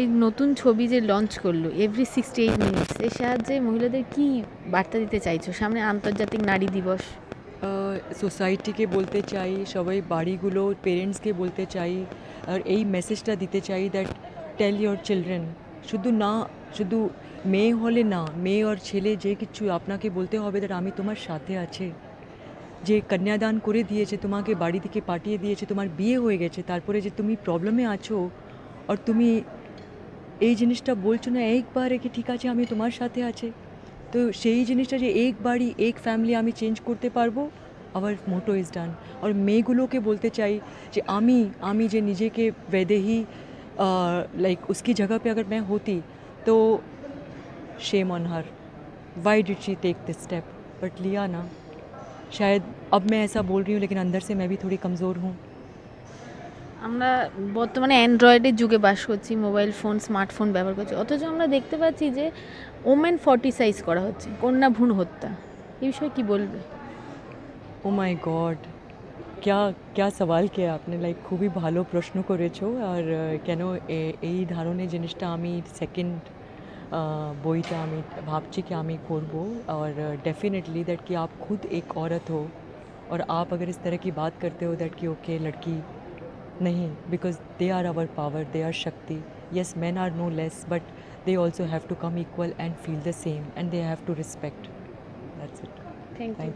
এই নতুন ছবি যে লঞ্চ করলো এভরি সিক্সটি এইট মিনিটস এর সাহায্যে মহিলাদের কি বার্তা দিতে চাইছো সামনে আন্তর্জাতিক নারী দিবস সোসাইটিকে বলতে চাই সবাই বাড়িগুলো পেরেন্টসকে বলতে চাই আর এই মেসেজটা দিতে চাই দ্যাট টেল ইউর চিলড্রেন শুধু না শুধু মেয়ে হলে না মেয়ে আর ছেলে যে কিছু আপনাকে বলতে হবে দ্যাট আমি তোমার সাথে আছে जे कन्यादान कुरे दिए छे तुमाके बाडी दिखे पाटिए दिए छे तुमार বিয়ে হয়ে গেছে তারপরে जे তুমি প্রবলেমে আছো অর তুমি এই জিনিসটা বলছো না একবারে কি ঠিক আছে আমি তোমার সাথে আছে তো সেই জিনিসটা যে এক বাড়ি এক ফ্যামিলি আমি চেঞ্জ করতে পারবো our motto is done or may গুলো কে বলতে চাই যে আমি আমি যে নিজে কে বেদেই লাইক उसकी जगह पे अगर मैं होती तो shame on her why does he take this step but लियाना शायद अब मैं ऐसा बोल रही हूँ लेकिन अंदर से मैं भी थोड़ी कमज़ोर हूँ আমরা বর্তমানে অ্যান্ড্রয়েডের যুগে বাস করছি মোবাইল ফোন স্মার্টফোন ব্যবহার করছি অথচ আমরা দেখতে পাচ্ছি যে ওমেন ফর্টি সাইজ করা হচ্ছে কন্যা ভ্রূণ হত্যা এই বিষয়ে কি বলবে ও মাই গড ক্যা ক্যা সওয়াল কে আপনি লাইক খুবই ভালো প্রশ্ন করেছো আর কেন এই ধরনের জিনিসটা আমি সেকেন্ড বইটা আমি ভাবছি कि আমি করব और डेफिनेटली दैट कि आप खुद एक औरत हो और आप अगर इस तरह की बात करते हो दैट कि ओके लड़की नहीं because they are our power they are shakti yes man are no less but they also have to come equal and feel the same and they have to respect that's it thank you